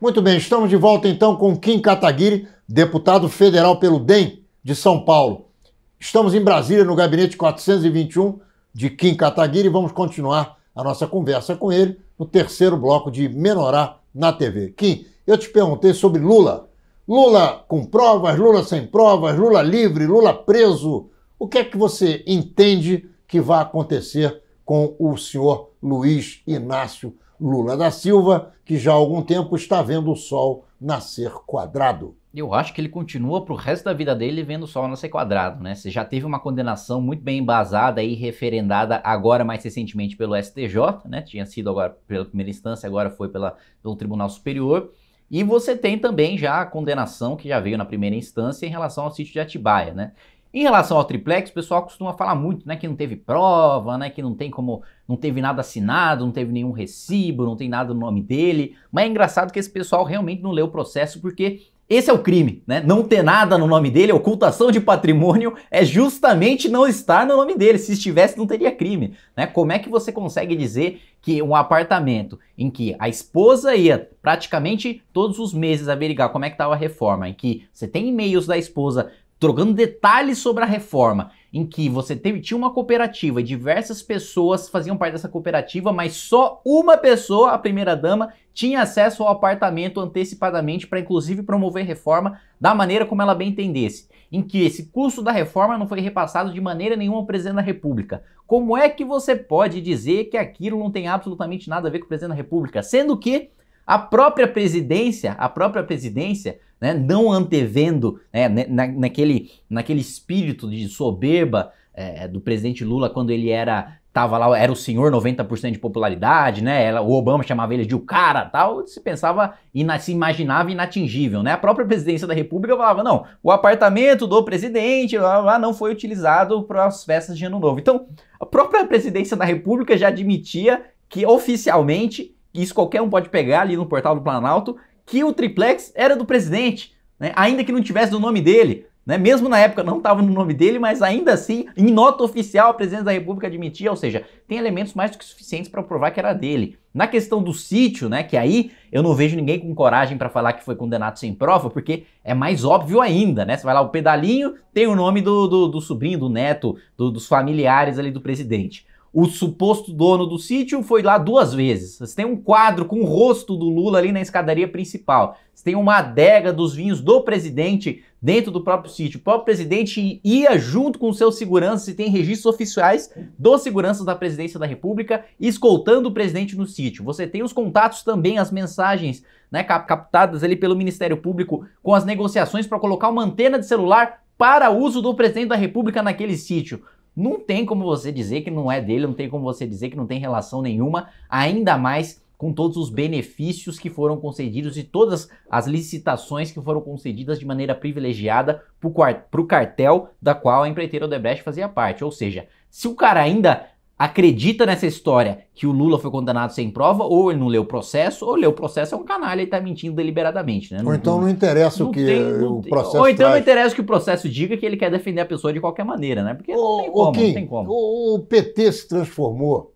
Muito bem, estamos de volta então com Kim Kataguiri, deputado federal pelo DEM de São Paulo. Estamos em Brasília, no gabinete 421 de Kim Kataguiri. Vamos continuar a nossa conversa com ele no terceiro bloco de Menorá na TV. Kim, eu te perguntei sobre Lula. Lula com provas, Lula sem provas, Lula livre, Lula preso. O que é que você entende que vai acontecer com o senhor Luiz Inácio Lula da Silva, que já há algum tempo está vendo o sol nascer quadrado. Eu acho que ele continua para o resto da vida dele vendo o sol nascer quadrado, né? Você já teve uma condenação muito bem embasada e referendada agora mais recentemente pelo STJ, né? Tinha sido agora pela primeira instância, agora foi pela, pelo Tribunal Superior. E você tem também já a condenação que já veio na primeira instância em relação ao sítio de Atibaia, né? Em relação ao triplex, o pessoal costuma falar muito, né, que não teve prova, né, que não tem como, não teve nada assinado, não teve nenhum recibo, não tem nada no nome dele. Mas é engraçado que esse pessoal realmente não leu o processo porque esse é o crime, né? Não ter nada no nome dele, ocultação de patrimônio é justamente não estar no nome dele. Se estivesse, não teria crime, né? Como é que você consegue dizer que um apartamento em que a esposa ia praticamente todos os meses averiguar como é que estava a reforma, em que você tem e-mails da esposa trocando detalhes sobre a reforma, em que você teve, tinha uma cooperativa e diversas pessoas faziam parte dessa cooperativa, mas só uma pessoa, a primeira-dama, tinha acesso ao apartamento antecipadamente para inclusive promover reforma da maneira como ela bem entendesse, em que esse custo da reforma não foi repassado de maneira nenhuma ao presidente da República. Como é que você pode dizer que aquilo não tem absolutamente nada a ver com o presidente da República, sendo que a própria presidência, a própria presidência né? não antevendo né, né? Na, naquele, naquele espírito de soberba é, do presidente Lula quando ele era tava lá, era o senhor 90% de popularidade, né? Ela, o Obama chamava ele de o cara, tal, se pensava e se imaginava inatingível, né? A própria presidência da República falava: "Não, o apartamento do presidente lá, lá não foi utilizado para as festas de ano novo". Então, a própria presidência da República já admitia que oficialmente isso qualquer um pode pegar ali no portal do Planalto, que o triplex era do presidente, né? ainda que não tivesse o nome dele. Né? Mesmo na época não estava no nome dele, mas ainda assim, em nota oficial, a presidente da República admitia, ou seja, tem elementos mais do que suficientes para provar que era dele. Na questão do sítio, né, que aí eu não vejo ninguém com coragem para falar que foi condenado sem prova, porque é mais óbvio ainda, né? Você vai lá, o pedalinho tem o nome do, do, do sobrinho, do neto, do, dos familiares ali do presidente o suposto dono do sítio foi lá duas vezes. Você tem um quadro com o rosto do Lula ali na escadaria principal. Você tem uma adega dos vinhos do presidente dentro do próprio sítio. O próprio presidente ia junto com seus seguranças e tem registros oficiais dos seguranças da presidência da República escoltando o presidente no sítio. Você tem os contatos também, as mensagens né, captadas ali pelo Ministério Público com as negociações para colocar uma antena de celular para uso do presidente da República naquele sítio não tem como você dizer que não é dele, não tem como você dizer que não tem relação nenhuma, ainda mais com todos os benefícios que foram concedidos e todas as licitações que foram concedidas de maneira privilegiada para o cartel da qual a empreiteira Odebrecht fazia parte. Ou seja, se o cara ainda acredita nessa história que o Lula foi condenado sem prova, ou ele não leu o processo, ou leu o processo é um canalha e está mentindo deliberadamente, né? Ou não, então não interessa não o que tem, o processo Ou então traz. não interessa que o processo diga que ele quer defender a pessoa de qualquer maneira, né? Porque o, não tem como, okay. não tem como. O PT se transformou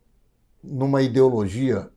numa ideologia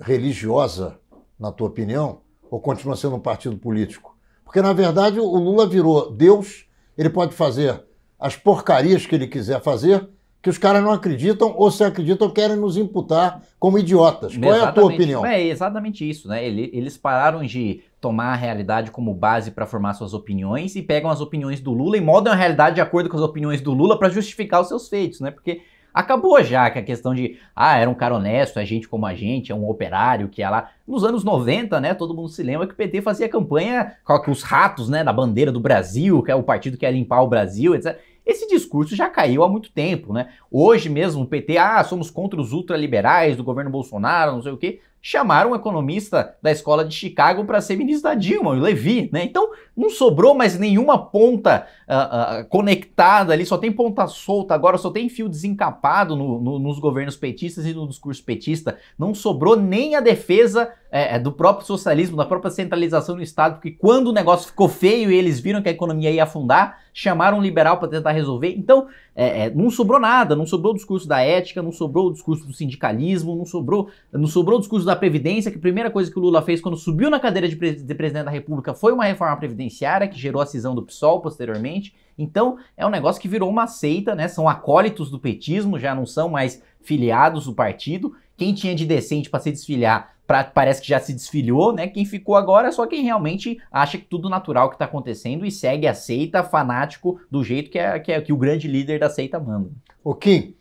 religiosa, na tua opinião, ou continua sendo um partido político? Porque, na verdade, o Lula virou Deus, ele pode fazer as porcarias que ele quiser fazer, que os caras não acreditam ou se acreditam querem nos imputar como idiotas. Qual exatamente, é a tua opinião? É exatamente isso, né? Eles pararam de tomar a realidade como base para formar suas opiniões e pegam as opiniões do Lula e moldam a realidade de acordo com as opiniões do Lula para justificar os seus feitos, né? Porque acabou já que a questão de, ah, era um cara honesto, é gente como a gente, é um operário que é lá. Nos anos 90, né, todo mundo se lembra que o PT fazia campanha com os ratos, né, da bandeira do Brasil, que é o partido que ia limpar o Brasil, etc. Esse discurso já caiu há muito tempo, né? Hoje mesmo o PT, ah, somos contra os ultraliberais do governo Bolsonaro, não sei o quê chamaram um economista da escola de Chicago para ser ministro da Dilma, o Levi, né? Então não sobrou mais nenhuma ponta uh, uh, conectada ali, só tem ponta solta agora, só tem fio desencapado no, no, nos governos petistas e no discurso petista. Não sobrou nem a defesa é, é do próprio socialismo, da própria centralização do Estado, porque quando o negócio ficou feio e eles viram que a economia ia afundar, chamaram um liberal para tentar resolver. Então é, é, não sobrou nada, não sobrou o discurso da ética, não sobrou o discurso do sindicalismo, não sobrou, não sobrou o discurso da Previdência, que a primeira coisa que o Lula fez quando subiu na cadeira de, pre de presidente da República foi uma reforma previdenciária, que gerou a cisão do PSOL posteriormente. Então, é um negócio que virou uma seita, né? São acólitos do petismo, já não são mais filiados do partido. Quem tinha de decente para se desfiliar Pra, parece que já se desfiliou, né? Quem ficou agora é só quem realmente acha que tudo natural que tá acontecendo e segue a seita fanático do jeito que, é, que, é, que o grande líder da seita manda. O Kim,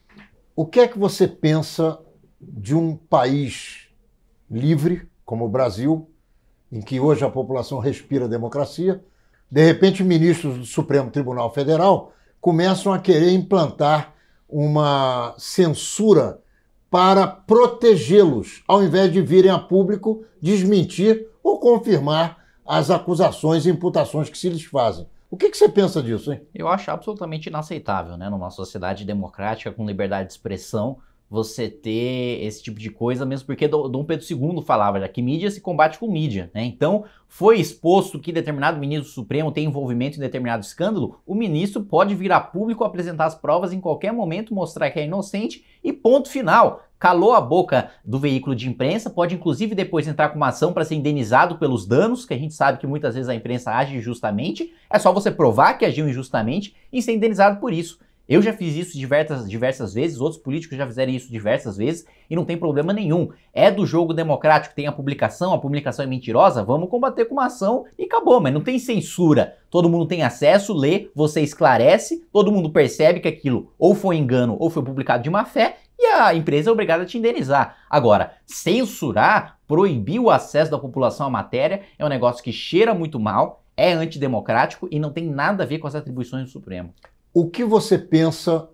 o que é que você pensa de um país livre, como o Brasil, em que hoje a população respira democracia, de repente ministros do Supremo Tribunal Federal começam a querer implantar uma censura para protegê-los, ao invés de virem a público desmentir ou confirmar as acusações e imputações que se lhes fazem. O que, que, você pensa disso, hein? Eu acho absolutamente inaceitável, né, numa sociedade democrática com liberdade de expressão, você ter esse tipo de coisa, mesmo porque Dom Pedro II falava já né, que mídia se combate com mídia, né? Então, foi exposto que determinado ministro supremo tem envolvimento em determinado escândalo, o ministro pode vir a público apresentar as provas em qualquer momento, mostrar que é inocente e ponto final. Calou a boca do veículo de imprensa, pode inclusive depois entrar com uma ação para ser indenizado pelos danos, que a gente sabe que muitas vezes a imprensa age injustamente, é só você provar que agiu injustamente e ser indenizado por isso. Eu já fiz isso diversas, diversas vezes, outros políticos já fizeram isso diversas vezes e não tem problema nenhum. É do jogo democrático, tem a publicação, a publicação é mentirosa, vamos combater com uma ação e acabou, mas não tem censura. Todo mundo tem acesso, lê, você esclarece, todo mundo percebe que aquilo ou foi engano ou foi publicado de má fé e a empresa é obrigada a te indenizar. Agora, censurar, proibir o acesso da população à matéria é um negócio que cheira muito mal, é antidemocrático e não tem nada a ver com as atribuições do Supremo o que você pensa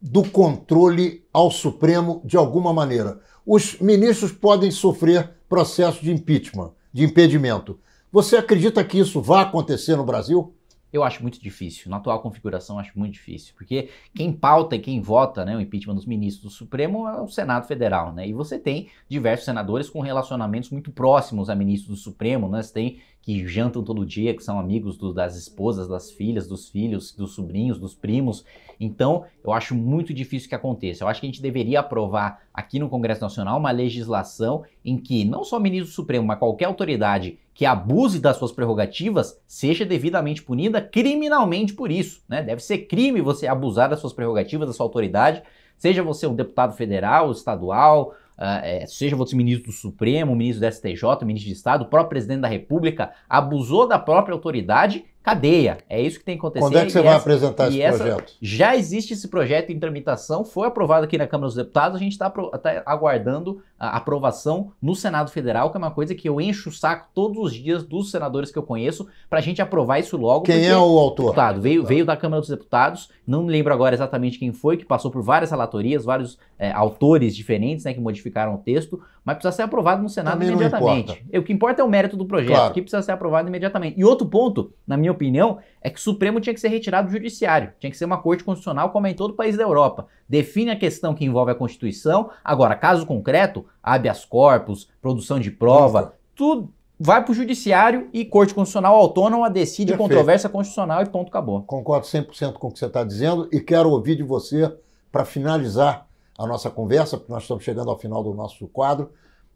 do controle ao Supremo de alguma maneira? Os ministros podem sofrer processo de impeachment, de impedimento. Você acredita que isso vai acontecer no Brasil? Eu acho muito difícil. Na atual configuração, acho muito difícil. Porque quem pauta e quem vota né, o impeachment dos ministros do Supremo é o Senado Federal. Né? E você tem diversos senadores com relacionamentos muito próximos a ministros do Supremo. Né? Você tem que jantam todo dia, que são amigos do, das esposas, das filhas, dos filhos, dos sobrinhos, dos primos. Então, eu acho muito difícil que aconteça. Eu acho que a gente deveria aprovar aqui no Congresso Nacional uma legislação em que não só o ministro Supremo, mas qualquer autoridade que abuse das suas prerrogativas seja devidamente punida criminalmente por isso. Né? Deve ser crime você abusar das suas prerrogativas, da sua autoridade, seja você um deputado federal, estadual, ah, é, seja você ministro do Supremo, ministro do STJ, ministro de Estado, o próprio presidente da República, abusou da própria autoridade cadeia. É isso que tem que acontecer. Quando é que você e vai essa, apresentar esse essa, projeto? Já existe esse projeto em tramitação, foi aprovado aqui na Câmara dos Deputados, a gente está tá aguardando a aprovação no Senado Federal, que é uma coisa que eu encho o saco todos os dias dos senadores que eu conheço, para a gente aprovar isso logo. Quem é o autor? Deputado, veio, veio da Câmara dos Deputados, não me lembro agora exatamente quem foi, que passou por várias relatorias, vários é, autores diferentes né, que modificaram o texto, mas precisa ser aprovado no Senado Também imediatamente. O que importa é o mérito do projeto, claro. que precisa ser aprovado imediatamente. E outro ponto, na minha opinião, é que o Supremo tinha que ser retirado do Judiciário, tinha que ser uma corte constitucional, como é em todo o país da Europa. Define a questão que envolve a Constituição, agora, caso concreto, habeas corpus, produção de prova, tudo vai para o Judiciário e Corte Constitucional autônoma decide Perfeito. controvérsia constitucional e ponto, acabou. Concordo 100% com o que você está dizendo e quero ouvir de você, para finalizar a nossa conversa, porque nós estamos chegando ao final do nosso quadro,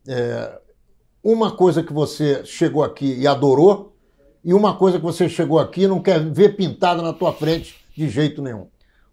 é, uma coisa que você chegou aqui e adorou e uma coisa que você chegou aqui não quer ver pintada na tua frente de jeito nenhum.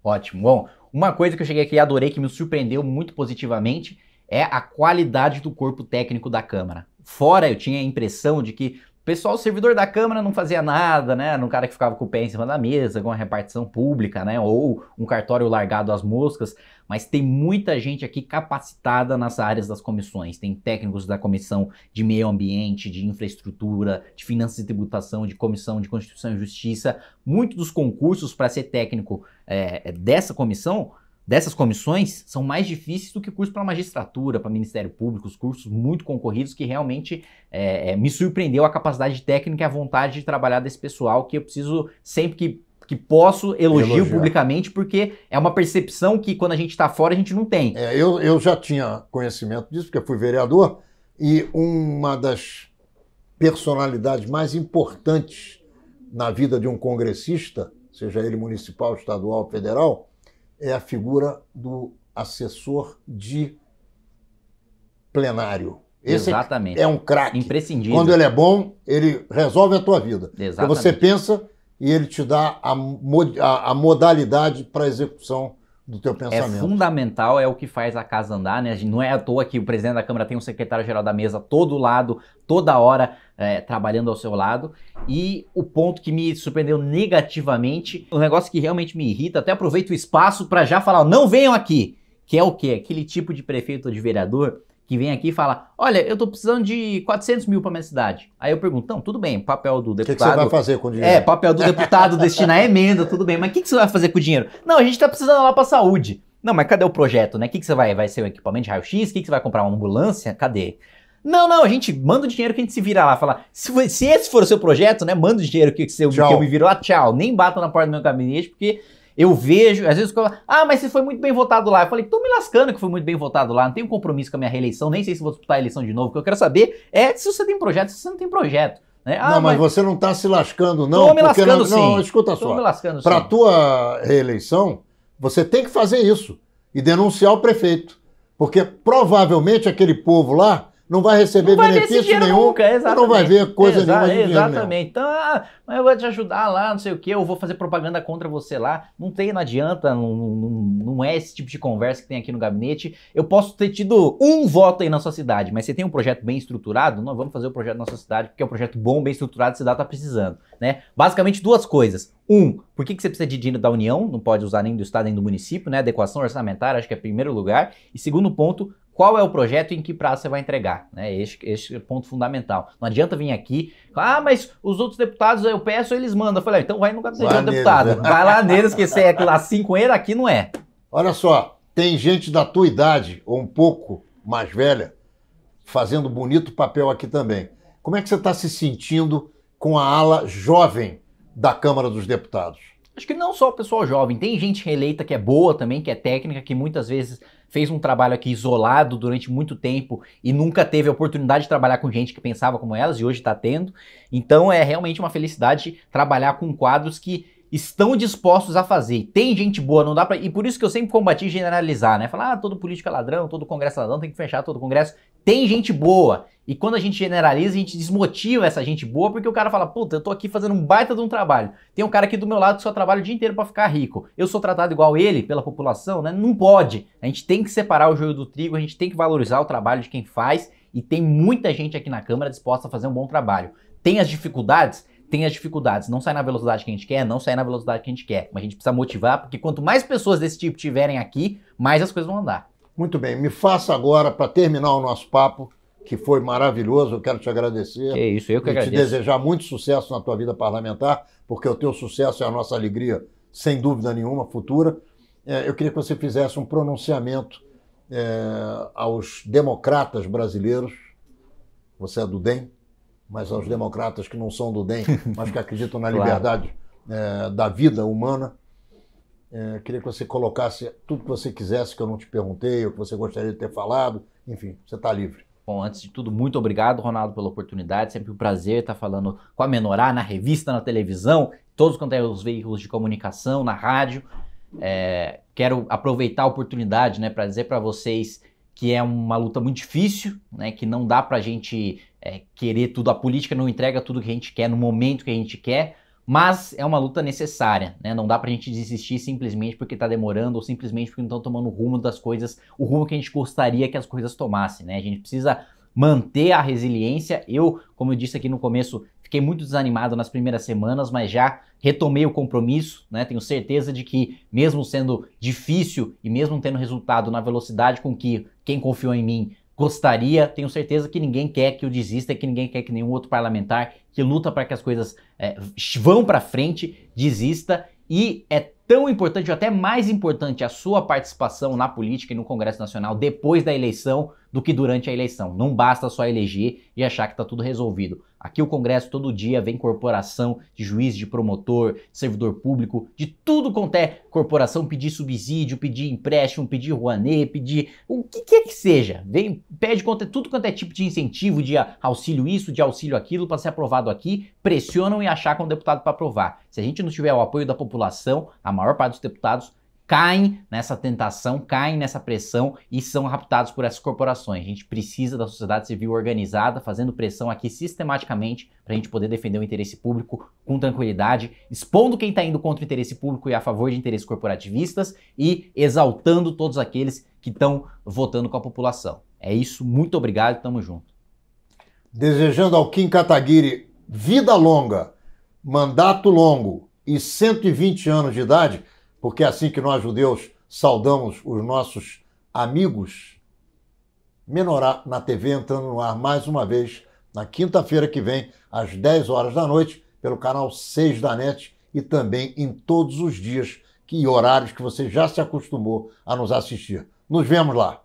Ótimo. Bom, uma coisa que eu cheguei aqui e adorei, que me surpreendeu muito positivamente, é a qualidade do corpo técnico da Câmara. Fora, eu tinha a impressão de que pessoal, o servidor da Câmara não fazia nada, né? Era um cara que ficava com o pé em cima da mesa, com a repartição pública, né? Ou um cartório largado às moscas. Mas tem muita gente aqui capacitada nas áreas das comissões. Tem técnicos da comissão de meio ambiente, de infraestrutura, de finanças e tributação, de comissão de Constituição e Justiça. Muitos dos concursos para ser técnico é, é dessa comissão dessas comissões são mais difíceis do que curso para magistratura, para Ministério Público, os cursos muito concorridos que realmente é, é, me surpreendeu a capacidade técnica e a vontade de trabalhar desse pessoal que eu preciso sempre que que posso elogio Elogiar. publicamente, porque é uma percepção que quando a gente está fora a gente não tem. É, eu, eu já tinha conhecimento disso, porque fui vereador, e uma das personalidades mais importantes na vida de um congressista, seja ele municipal, estadual, federal, é a figura do assessor de plenário. Esse Exatamente. É um craque. Imprescindível. Quando ele é bom, ele resolve a tua vida. Exatamente. você pensa e ele te dá a, a, a modalidade para execução do teu é pensamento. É fundamental, é o que faz a casa andar, né? Não é à toa que o presidente da Câmara tem um secretário-geral da mesa todo lado, toda hora, é, trabalhando ao seu lado. E o ponto que me surpreendeu negativamente, um negócio que realmente me irrita, até aproveito o espaço para já falar, não venham aqui, que é o quê? Aquele tipo de prefeito ou de vereador que vem aqui e fala: Olha, eu estou precisando de 400 mil para minha cidade. Aí eu pergunto: Não, tudo bem, papel do deputado. O que, que, você vai fazer com o dinheiro? É, papel do deputado destinar emenda, tudo bem, mas o que, que, você vai fazer com o dinheiro? Não, a gente está precisando lá para saúde. Não, mas cadê o projeto, né? O que, que você vai? Vai ser um equipamento de raio-x? O que, que você vai comprar? Uma ambulância? Cadê? Não, não, a gente manda o dinheiro que a gente se vira lá. Fala, se, se esse for o seu projeto, né? Manda o dinheiro que, que, você, que eu me viro lá, tchau. Nem bato na porta do meu gabinete, porque eu vejo, às vezes, eu, ah, mas você foi muito bem votado lá. Eu falei, tô me lascando que foi muito bem votado lá, não tenho compromisso com a minha reeleição, nem sei se vou disputar a eleição de novo. O que eu quero saber é se você tem projeto, se você não tem projeto. Né? Ah, não, mas, mas, você não está se lascando, não. Tô me lascando, não, sim. Não, escuta tô só. me lascando, Para tua reeleição, você tem que fazer isso e denunciar o prefeito. Porque provavelmente aquele povo lá não vai receber não vai benefício nenhum, nunca, exatamente. não vai ver coisa Exa nenhuma de dinheiro Exatamente. Então, ah, mas eu vou te ajudar lá, não sei o que, eu vou fazer propaganda contra você lá. Não tem, não adianta, não, não, não é esse tipo de conversa que tem aqui no gabinete. Eu posso ter tido um voto aí na sua cidade, mas você tem um projeto bem estruturado, nós vamos fazer o um projeto na sua cidade, porque é um projeto bom, bem estruturado, a cidade está precisando, né? Basicamente duas coisas. Um, por que, que você precisa de dinheiro da União? Não pode usar nem do Estado nem do município, né? Adequação orçamentária, acho que é primeiro lugar. E segundo ponto, qual é o projeto e em que prazo você vai entregar. Né? Este, este é o ponto fundamental. Não adianta vir aqui, ah, mas os outros deputados eu peço eles mandam. Eu falei, ah, então vai no gabinete do deputado. Né? Vai lá neles, que você é lá cinco era, aqui não é. Olha só, tem gente da tua idade, ou um pouco mais velha, fazendo bonito papel aqui também. Como é que você está se sentindo com a ala jovem da Câmara dos Deputados? Acho que não só o pessoal jovem, tem gente reeleita que é boa também, que é técnica, que muitas vezes fez um trabalho aqui isolado durante muito tempo e nunca teve a oportunidade de trabalhar com gente que pensava como elas e hoje está tendo. Então é realmente uma felicidade trabalhar com quadros que estão dispostos a fazer. Tem gente boa, não dá para. E por isso que eu sempre combati generalizar, né? Falar, ah, todo político é ladrão, todo congresso é ladrão, tem que fechar todo congresso tem gente boa. E quando a gente generaliza, a gente desmotiva essa gente boa, porque o cara fala, puta, eu tô aqui fazendo um baita de um trabalho. Tem um cara aqui do meu lado que só trabalha o dia inteiro para ficar rico. Eu sou tratado igual ele pela população, né? Não pode. A gente tem que separar o joio do trigo, a gente tem que valorizar o trabalho de quem faz, e tem muita gente aqui na Câmara disposta a fazer um bom trabalho. Tem as dificuldades? Tem as dificuldades. Não sai na velocidade que a gente quer, não sai na velocidade que a gente quer. Mas a gente precisa motivar, porque quanto mais pessoas desse tipo tiverem aqui, mais as coisas vão andar. Muito bem, me faça agora, para terminar o nosso papo, que foi maravilhoso, eu quero te agradecer. É isso, eu que e agradeço. te desejar muito sucesso na tua vida parlamentar, porque o teu sucesso é a nossa alegria, sem dúvida nenhuma, futura. É, eu queria que você fizesse um pronunciamento é, aos democratas brasileiros, você é do DEM, mas aos democratas que não são do DEM, mas que acreditam na <laughs> liberdade claro. É, da vida humana, é, queria que você colocasse tudo que você quisesse que eu não te perguntei, ou que você gostaria de ter falado. Enfim, você está livre. Bom, antes de tudo, muito obrigado, Ronaldo, pela oportunidade. Sempre um prazer estar falando com a Menorá, na revista, na televisão, todos quanto é os veículos de comunicação, na rádio. É, quero aproveitar a oportunidade né, para dizer para vocês que é uma luta muito difícil, né, que não dá para a gente é, querer tudo. A política não entrega tudo que a gente quer no momento que a gente quer, mas é uma luta necessária, né? Não dá pra gente desistir simplesmente porque tá demorando ou simplesmente porque não estão tomando o rumo das coisas, o rumo que a gente gostaria que as coisas tomassem, né? A gente precisa manter a resiliência. Eu, como eu disse aqui no começo, fiquei muito desanimado nas primeiras semanas, mas já retomei o compromisso, né? Tenho certeza de que, mesmo sendo difícil e mesmo tendo resultado na velocidade com que quem confiou em mim gostaria, tenho certeza que ninguém quer que eu desista, que ninguém quer que nenhum outro parlamentar que luta para que as coisas é, vão para frente, desista e é tão importante, ou até mais importante, a sua participação na política e no Congresso Nacional depois da eleição do que durante a eleição. Não basta só eleger e achar que está tudo resolvido. Aqui o Congresso todo dia vem corporação de juiz, de promotor, de servidor público, de tudo quanto é corporação pedir subsídio, pedir empréstimo, pedir Rouanet, pedir o que quer que seja. Vem, pede quanto, é, tudo quanto é tipo de incentivo, de auxílio isso, de auxílio aquilo para ser aprovado aqui, pressionam e achar com o deputado para aprovar. Se a gente não tiver o apoio da população, a maior parte dos deputados caem nessa tentação, caem nessa pressão e são raptados por essas corporações. A gente precisa da sociedade civil organizada fazendo pressão aqui sistematicamente para a gente poder defender o interesse público com tranquilidade, expondo quem está indo contra o interesse público e a favor de interesses corporativistas e exaltando todos aqueles que estão votando com a população. É isso, muito obrigado, tamo junto. Desejando ao Kim Kataguiri vida longa, mandato longo e 120 anos de idade, porque é assim que nós judeus saudamos os nossos amigos. Menorá na TV entrando no ar mais uma vez na quinta-feira que vem, às 10 horas da noite, pelo canal 6 da NET e também em todos os dias que horários que você já se acostumou a nos assistir. Nos vemos lá!